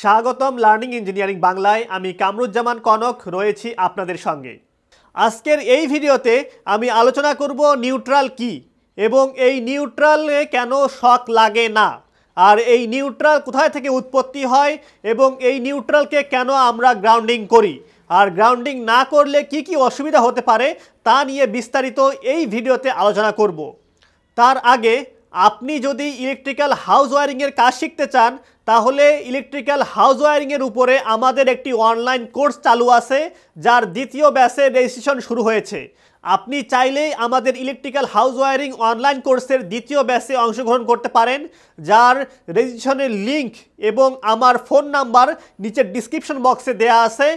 স্বাগতম learning engineering বাংলায় আমি কামরুজ্জামান কনক রয়েছি আপনাদের সঙ্গে আজকের এই ভিডিওতে আমি আলোচনা করব নিউট্রাল কি এবং এই নিউট্রালে কেন শখ লাগে না আর এই নিউট্রাল কোথায় থেকে উৎপত্তি হয় এবং এই নিউট্রালকে কেন আমরা গ্রাউন্ডিং করি আর গ্রাউন্ডিং না করলে কি কি অসুবিধা হতে পারে তা নিয়ে বিস্তারিত এই ভিডিওতে আলোচনা করব তার আগে আপনি যদি ইলেকট্রিক্যাল হাউস ওয়ারিংয়ের কাজ শিখতে চান তাহলে ইলেকট্রিক্যাল হাউস ওয়ারিংয়ের উপরে আমাদের একটি অনলাইন কোর্স চালু আছে যার দ্বিতীয় ব্যাচে রেজিস্ট্রেশন শুরু হয়েছে আপনি চাইলেই আমাদের ইলেকট্রিক্যাল হাউস ওয়ারিং অনলাইন কোর্সের দ্বিতীয় ব্যাচে অংশগ্রহণ করতে পারেন যার রেজিস্ট্রেশনের লিঙ্ক এবং আমার ফোন নাম্বার নিচের ডিসক্রিপশন বক্সে দেয়া আছে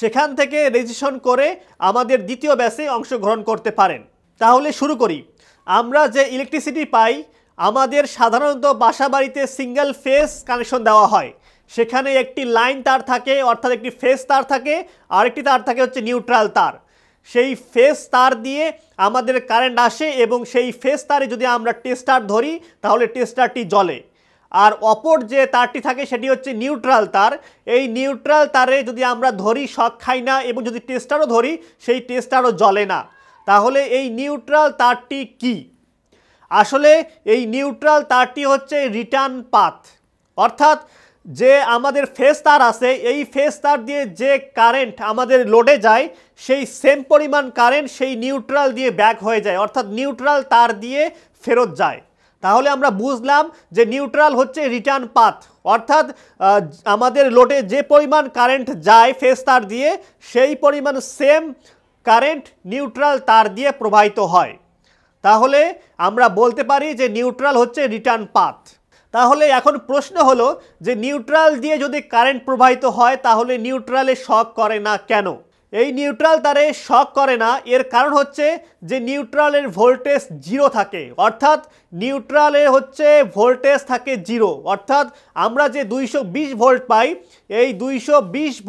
সেখান থেকে রেজিস্ট্রেশন করে আমাদের দ্বিতীয় ব্যাসে অংশগ্রহণ করতে পারেন তাহলে শুরু করি আমরা যে ইলেকট্রিসিটি পাই আমাদের সাধারণত বাসা বাড়িতে সিঙ্গেল ফেস কানেকশন দেওয়া হয় সেখানে একটি লাইন তার থাকে অর্থাৎ একটি ফেস তার থাকে আরেকটি তার থাকে হচ্ছে নিউট্রাল তার সেই ফেস তার দিয়ে আমাদের কারেন্ট আসে এবং সেই ফেস তারে যদি আমরা টেস্টার ধরি তাহলে টেস্টারটি জলে আর অপর যে তারটি থাকে সেটি হচ্ছে নিউট্রাল তার এই নিউট্রাল তারে যদি আমরা ধরি শখ খাই না এবং যদি টেস্টারও ধরি সেই টেস্টারও জ্বলে না তাহলে এই নিউট্রাল তারটি কী আসলে এই নিউট্রাল তারটি হচ্ছে রিটার্ন পাথ অর্থাৎ যে আমাদের ফেস তার আছে এই ফেস তার দিয়ে যে কারেন্ট আমাদের লোডে যায় সেই সেম পরিমাণ কারেন্ট সেই নিউট্রাল দিয়ে ব্যাক হয়ে যায় অর্থাৎ নিউট্রাল তার দিয়ে ফেরত যায় তাহলে আমরা বুঝলাম যে নিউট্রাল হচ্ছে রিটার্ন পাথ অর্থাৎ আমাদের লোডে যে পরিমাণ কারেন্ট যায় ফেস তার দিয়ে সেই পরিমাণ সেম কারেন্ট নিউট্রাল তার দিয়ে প্রবাহিত হয় তাহলে আমরা বলতে পারি যে নিউট্রাল হচ্ছে রিটার্ন পাথ তাহলে এখন প্রশ্ন হলো যে নিউট্রাল দিয়ে যদি কারেন্ট প্রবাহিত হয় তাহলে নিউট্রালে শক করে না কেন এই নিউট্রাল তারে শক করে না এর কারণ হচ্ছে যে নিউট্রালের ভোল্টেজ জিরো থাকে অর্থাৎ নিউট্রালের হচ্ছে ভোল্টেজ থাকে জিরো অর্থাৎ আমরা যে দুইশো ভোল্ট পাই এই দুইশো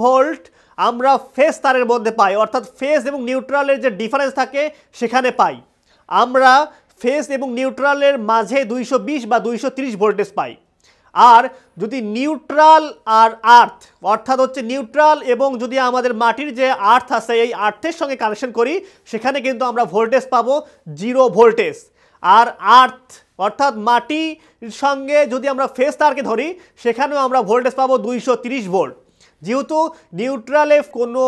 ভোল্ট আমরা ফেস তারের মধ্যে পাই অর্থাৎ ফেস এবং নিউট্রালের যে ডিফারেন্স থাকে সেখানে পাই আমরা ফেস এবং নিউট্রালের মাঝে দুইশো বা দুইশো ভোল্টেজ পাই আর যদি নিউট্রাল আর আর্থ অর্থাৎ হচ্ছে নিউট্রাল এবং যদি আমাদের মাটির যে আর্থ আছে এই আর্থের সঙ্গে কানেকশন করি সেখানে কিন্তু আমরা ভোল্টেজ পাবো জিরো ভোল্টেজ আর আর্থ অর্থাৎ মাটির সঙ্গে যদি আমরা ফেস তারকে ধরি সেখানেও আমরা ভোল্টেজ পাবো দুইশো ভোল্ট যেহেতু নিউট্রালে কোনো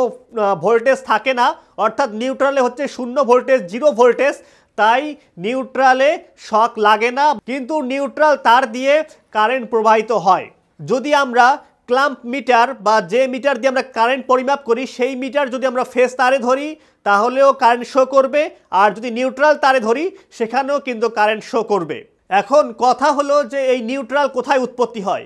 ভোল্টেজ থাকে না অর্থাৎ নিউট্রালে হচ্ছে শূন্য ভোল্টেজ জিরো ভোল্টেজ তাই নিউট্রালে শক লাগে না কিন্তু নিউট্রাল তার দিয়ে কারেন্ট প্রবাহিত হয় যদি আমরা ক্লাম্প মিটার বা যে মিটার দিয়ে আমরা কারেন্ট পরিমাপ করি সেই মিটার যদি আমরা ফেস তারে ধরি তাহলেও কারেন্ট শো করবে আর যদি নিউট্রাল তারে ধরি সেখানেও কিন্তু কারেন্ট শো করবে এখন কথা হলো যে এই নিউট্রাল কোথায় উৎপত্তি হয়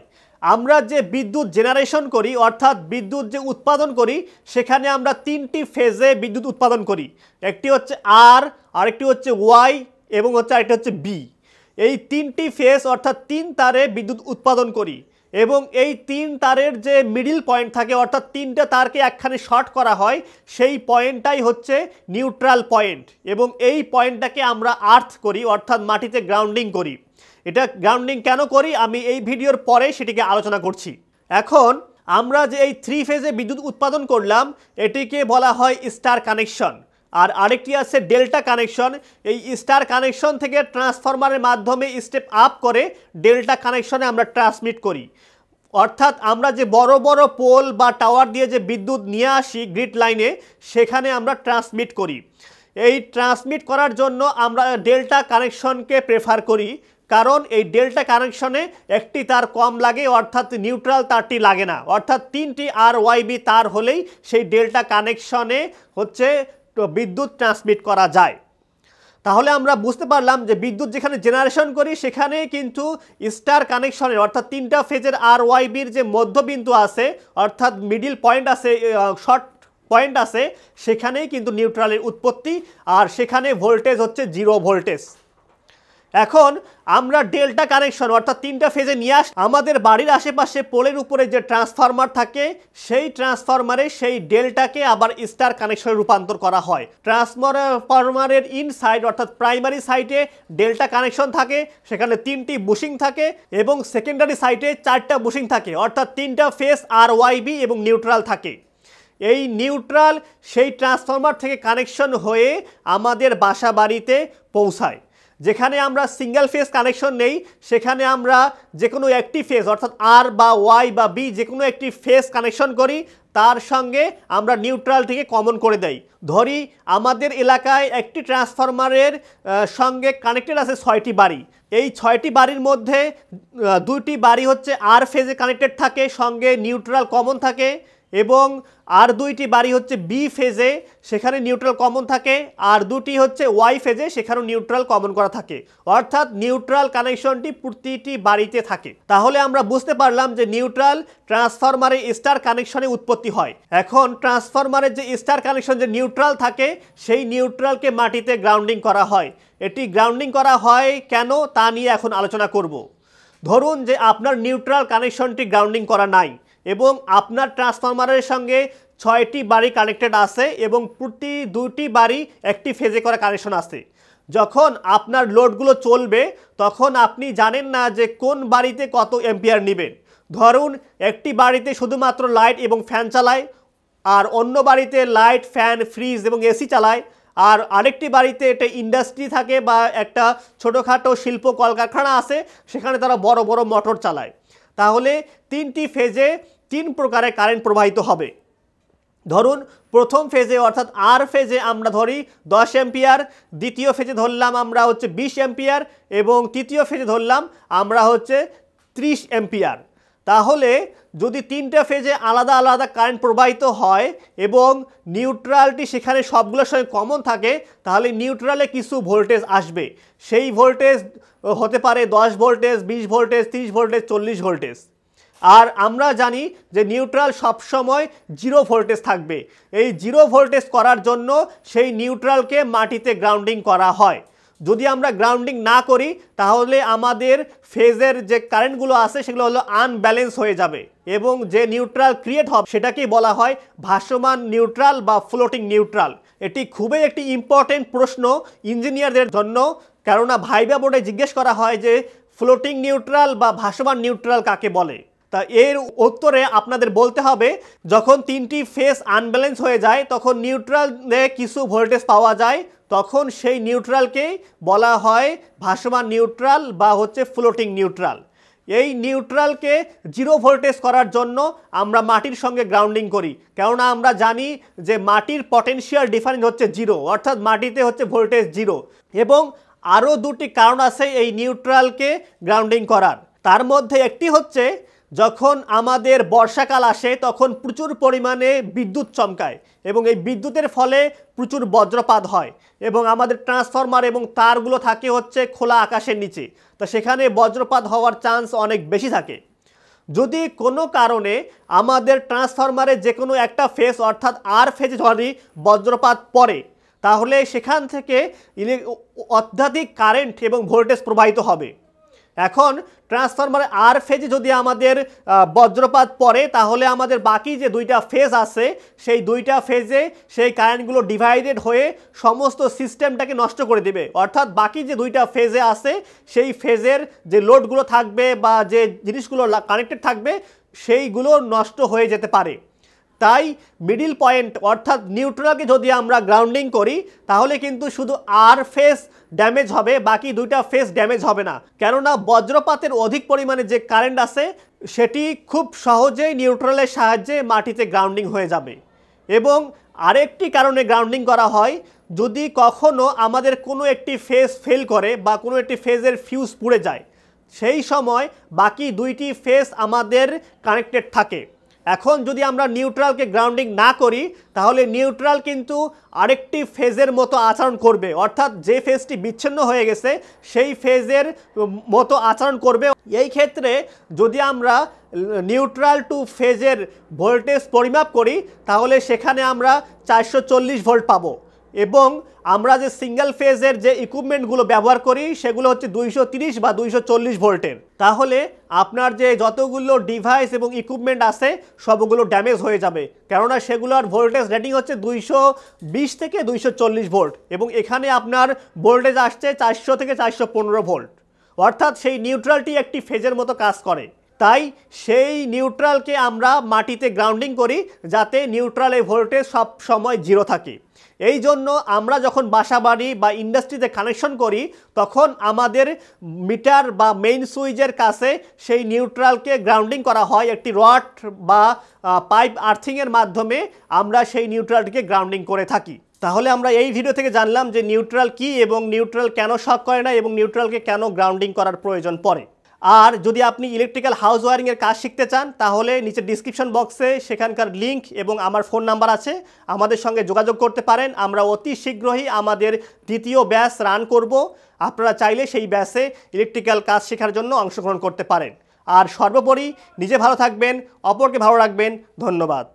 আমরা যে বিদ্যুৎ জেনারেশন করি অর্থাৎ বিদ্যুৎ যে উৎপাদন করি সেখানে আমরা তিনটি ফেজে বিদ্যুৎ উৎপাদন করি একটি হচ্ছে আর আরেকটি হচ্ছে ওয়াই এবং হচ্ছে আরেকটি হচ্ছে বি এই তিনটি ফেজ অর্থাৎ তিন তারে বিদ্যুৎ উৎপাদন করি এবং এই তিন তারের যে মিডিল পয়েন্ট থাকে অর্থাৎ তিনটা তারকে একখানে শর্ট করা হয় সেই পয়েন্টটাই হচ্ছে নিউট্রাল পয়েন্ট এবং এই পয়েন্টটাকে আমরা আর্থ করি অর্থাৎ মাটিতে গ্রাউন্ডিং করি এটা গ্রাউন্ডিং কেন করি আমি এই ভিডিওর পরে সেটিকে আলোচনা করছি এখন আমরা যে এই থ্রি ফেজে বিদ্যুৎ উৎপাদন করলাম এটিকে বলা হয় স্টার কানেকশন আর আরেকটি আছে ডেল্টা কানেকশন এই স্টার কানেকশন থেকে ট্রান্সফরমারের মাধ্যমে স্টেপ আপ করে ডেল্টা কানেকশনে আমরা ট্রান্সমিট করি অর্থাৎ আমরা যে বড় বড় পোল বা টাওয়ার দিয়ে যে বিদ্যুৎ নিয়ে আসি গ্রিড লাইনে সেখানে আমরা ট্রান্সমিট করি এই ট্রান্সমিট করার জন্য আমরা ডেল্টা কানেকশনকে প্রেফার করি কারণ এই ডেল্টা কানেকশনে একটি তার কম লাগে অর্থাৎ নিউট্রাল তারটি লাগে না অর্থাৎ তিনটি আর ওয়াইবি তার হলেই সেই ডেল্টা কানেকশনে হচ্ছে বিদ্যুৎ ট্রান্সমিট করা যায় তাহলে আমরা বুঝতে পারলাম যে বিদ্যুৎ যেখানে জেনারেশন করি সেখানে কিন্তু স্টার কানেকশনের অর্থাৎ তিনটা ফেজের আর ওয়াইবির যে মধ্যবিন্দু আছে অর্থাৎ মিডিল পয়েন্ট আছে শর্ট পয়েন্ট আছে সেখানেই কিন্তু নিউট্রালের উৎপত্তি আর সেখানে ভোল্টেজ হচ্ছে জিরো ভোল্টেজ এখন আমরা ডেল্টা কানেকশন অর্থাৎ তিনটা ফেজে নিয়ে আস আমাদের বাড়ির আশেপাশে পোলের উপরে যে ট্রান্সফরমার থাকে সেই ট্রান্সফরমারে সেই ডেল্টাকে আবার স্টার কানেকশনে রূপান্তর করা হয় ট্রান্সফরমারের সাইড অর্থাৎ প্রাইমারি সাইটে ডেল্টা কানেকশন থাকে সেখানে তিনটি বুশিং থাকে এবং সেকেন্ডারি সাইটে চারটা বুশিং থাকে অর্থাৎ তিনটা ফেস আর ওয়াইবি এবং নিউট্রাল থাকে এই নিউট্রাল সেই ট্রান্সফরমার থেকে কানেকশন হয়ে আমাদের বাসা বাড়িতে পৌঁছায় যেখানে আমরা সিঙ্গেল ফেজ কানেকশন নেই সেখানে আমরা যে কোনো একটি ফেজ অর্থাৎ আর বা ওয়াই বা বি যে কোনো একটি ফেজ কানেকশন করি তার সঙ্গে আমরা নিউট্রালটিকে কমন করে দেই ধরি আমাদের এলাকায় একটি ট্রান্সফরমারের সঙ্গে কানেক্টেড আছে ছয়টি বাড়ি এই ছয়টি বাড়ির মধ্যে দুইটি বাড়ি হচ্ছে আর ফেজে কানেক্টেড থাকে সঙ্গে নিউট্রাল কমন থাকে এবং আর দুইটি বাড়ি হচ্ছে বি ফেজে সেখানে নিউট্রাল কমন থাকে আর দুটি হচ্ছে ওয়াই ফেজে সেখানেও নিউট্রাল কমন করা থাকে অর্থাৎ নিউট্রাল কানেকশনটি প্রতিটি বাড়িতে থাকে তাহলে আমরা বুঝতে পারলাম যে নিউট্রাল ট্রান্সফরমারে স্টার কানেকশনে উৎপত্তি হয় এখন ট্রান্সফরমারের যে স্টার কানেকশন যে নিউট্রাল থাকে সেই নিউট্রালকে মাটিতে গ্রাউন্ডিং করা হয় এটি গ্রাউন্ডিং করা হয় কেন তা নিয়ে এখন আলোচনা করব ধরুন যে আপনার নিউট্রাল কানেকশনটি গ্রাউন্ডিং করা নাই এবং আপনার ট্রান্সফরমারের সঙ্গে ছয়টি বাড়ি কানেক্টেড আছে এবং প্রতি দুটি বাড়ি একটি ফেজে করা কানেকশন আছে যখন আপনার লোডগুলো চলবে তখন আপনি জানেন না যে কোন বাড়িতে কত এম্পিয়ার নেবেন ধরুন একটি বাড়িতে শুধুমাত্র লাইট এবং ফ্যান চালায় আর অন্য বাড়িতে লাইট ফ্যান ফ্রিজ এবং এসি চালায় আর আরেকটি বাড়িতে একটা ইন্ডাস্ট্রি থাকে বা একটা ছোটোখাটো শিল্প কলকারখানা আছে সেখানে তারা বড় বড় মোটর চালায় তাহলে তিনটি ফেজে তিন প্রকারে কারেন্ট প্রবাহিত হবে ধরুন প্রথম ফেজে অর্থাৎ আর ফেজে আমরা ধরি দশ এম্পিয়ার দ্বিতীয় ফেজে ধরলাম আমরা হচ্ছে বিশ এম্পিয়ার এবং তৃতীয় ফেজে ধরলাম আমরা হচ্ছে ত্রিশ এম্পিয়ার তাহলে যদি তিনটা ফেজে আলাদা আলাদা কারেন্ট প্রবাহিত হয় এবং নিউট্রালটি সেখানে সবগুলোর সঙ্গে কমন থাকে তাহলে নিউট্রালে কিছু ভোল্টেজ আসবে সেই ভোল্টেজ হতে পারে দশ ভোল্টেজ বিশ ভোল্টেজ ত্রিশ ভোল্টেজ চল্লিশ ভোল্টেজ আর আমরা জানি যে নিউট্রাল সবসময় জিরো ভোল্টেজ থাকবে এই জিরো ভোল্টেজ করার জন্য সেই নিউট্রালকে মাটিতে গ্রাউন্ডিং করা হয় যদি আমরা গ্রাউন্ডিং না করি তাহলে আমাদের ফেজের যে কারেন্টগুলো আছে সেগুলো হলো আনব্যালেন্স হয়ে যাবে এবং যে নিউট্রাল ক্রিয়েট হবে সেটাকেই বলা হয় ভাসমান নিউট্রাল বা ফ্লোটিং নিউট্রাল এটি খুবই একটি ইম্পর্টেন্ট প্রশ্ন ইঞ্জিনিয়ারদের জন্য কেননা ভাইবা বোর্ডে জিজ্ঞেস করা হয় যে ফ্লোটিং নিউট্রাল বা ভাসমান নিউট্রাল কাকে বলে তা এর উত্তরে আপনাদের বলতে হবে যখন তিনটি ফেস আনব্যালেন্স হয়ে যায় তখন নিউট্রাল নিউট্রালে কিছু ভোল্টেজ পাওয়া যায় তখন সেই নিউট্রালকেই বলা হয় ভাসমান নিউট্রাল বা হচ্ছে ফ্লোটিং নিউট্রাল এই নিউট্রালকে জিরো ভোল্টেজ করার জন্য আমরা মাটির সঙ্গে গ্রাউন্ডিং করি কেননা আমরা জানি যে মাটির পটেনশিয়াল ডিফারেন্স হচ্ছে জিরো অর্থাৎ মাটিতে হচ্ছে ভোল্টেজ জিরো এবং আরও দুটি কারণ আছে এই নিউট্রালকে গ্রাউন্ডিং করার তার মধ্যে একটি হচ্ছে যখন আমাদের বর্ষাকাল আসে তখন প্রচুর পরিমাণে বিদ্যুৎ চমকায় এবং এই বিদ্যুতের ফলে প্রচুর বজ্রপাত হয় এবং আমাদের ট্রান্সফরমার এবং তারগুলো থাকে হচ্ছে খোলা আকাশের নিচে তো সেখানে বজ্রপাত হওয়ার চান্স অনেক বেশি থাকে যদি কোনো কারণে আমাদের ট্রান্সফরমারে যে কোনো একটা ফেস অর্থাৎ আর ফেজ ধরি বজ্রপাত পড়ে তাহলে সেখান থেকে অত্যাধিক কারেন্ট এবং ভোল্টেজ প্রবাহিত হবে এখন ট্রান্সফরমার আর ফেজে যদি আমাদের বজ্রপাত পড়ে তাহলে আমাদের বাকি যে দুইটা ফেজ আছে সেই দুইটা ফেজে সেই কারেন্টগুলো ডিভাইডেড হয়ে সমস্ত সিস্টেমটাকে নষ্ট করে দেবে অর্থাৎ বাকি যে দুইটা ফেজে আছে সেই ফেজের যে লোডগুলো থাকবে বা যে জিনিসগুলো কানেক্টেড থাকবে সেইগুলো নষ্ট হয়ে যেতে পারে তাই মিডিল পয়েন্ট অর্থাৎ নিউট্রালকে যদি আমরা গ্রাউন্ডিং করি তাহলে কিন্তু শুধু আর ফেস ড্যামেজ হবে বাকি দুইটা ফেস ড্যামেজ হবে না কেননা বজ্রপাতের অধিক পরিমাণে যে কারেন্ট আছে সেটি খুব সহজেই নিউট্রালের সাহায্যে মাটিতে গ্রাউন্ডিং হয়ে যাবে এবং আরেকটি কারণে গ্রাউন্ডিং করা হয় যদি কখনও আমাদের কোনো একটি ফেস ফেল করে বা কোনো একটি ফেজের ফিউজ পুড়ে যায় সেই সময় বাকি দুইটি ফেস আমাদের কানেক্টেড থাকে এখন যদি আমরা নিউট্রালকে গ্রাউন্ডিং না করি তাহলে নিউট্রাল কিন্তু আরেকটি ফেজের মতো আচরণ করবে অর্থাৎ যে ফেজটি বিচ্ছিন্ন হয়ে গেছে সেই ফেজের মতো আচরণ করবে এই ক্ষেত্রে যদি আমরা নিউট্রাল টু ফেজের ভোল্টেজ পরিমাপ করি তাহলে সেখানে আমরা চারশো ভোল্ট পাবো এবং আমরা যে সিঙ্গেল ফেজের যে ইকুইপমেন্টগুলো ব্যবহার করি সেগুলো হচ্ছে দুইশো বা দুইশো ভোল্টের তাহলে আপনার যে যতগুলো ডিভাইস এবং ইকুইপমেন্ট আছে সবগুলো ড্যামেজ হয়ে যাবে কেননা সেগুলোর ভোল্টেজ রেটিং হচ্ছে দুইশো থেকে দুইশো ভোল্ট এবং এখানে আপনার ভোল্টেজ আসছে চারশো থেকে চারশো ভোল্ট অর্থাৎ সেই নিউট্রালটি একটি ফেজের মতো কাজ করে তাই সেই নিউট্রালকে আমরা মাটিতে গ্রাউন্ডিং করি যাতে নিউট্রালের ভোল্টেজ সব সময় জিরো থাকে এই জন্য আমরা যখন বাসা বাড়ি বা ইন্ডাস্ট্রিতে কানেকশন করি তখন আমাদের মিটার বা মেইন সুইচের কাছে সেই নিউট্রালকে গ্রাউন্ডিং করা হয় একটি রড বা পাইপ আর্থিংয়ের মাধ্যমে আমরা সেই নিউট্রালটিকে গ্রাউন্ডিং করে থাকি তাহলে আমরা এই ভিডিও থেকে জানলাম যে নিউট্রাল কি এবং নিউট্রাল কেন শক করে না এবং নিউট্রালকে কেন গ্রাউন্ডিং করার প্রয়োজন পড়ে আর যদি আপনি ইলেকট্রিক্যাল হাউস ওয়ারিংয়ের কাজ শিখতে চান তাহলে নিচে ডিসক্রিপশন বক্সে সেখানকার লিঙ্ক এবং আমার ফোন নাম্বার আছে আমাদের সঙ্গে যোগাযোগ করতে পারেন আমরা অতি শীঘ্রই আমাদের দ্বিতীয় ব্যাস রান করব আপনারা চাইলে সেই ব্যাসে ইলেকট্রিক্যাল কাজ শেখার জন্য অংশগ্রহণ করতে পারেন আর সর্বোপরি নিজে ভালো থাকবেন অপরকে ভালো রাখবেন ধন্যবাদ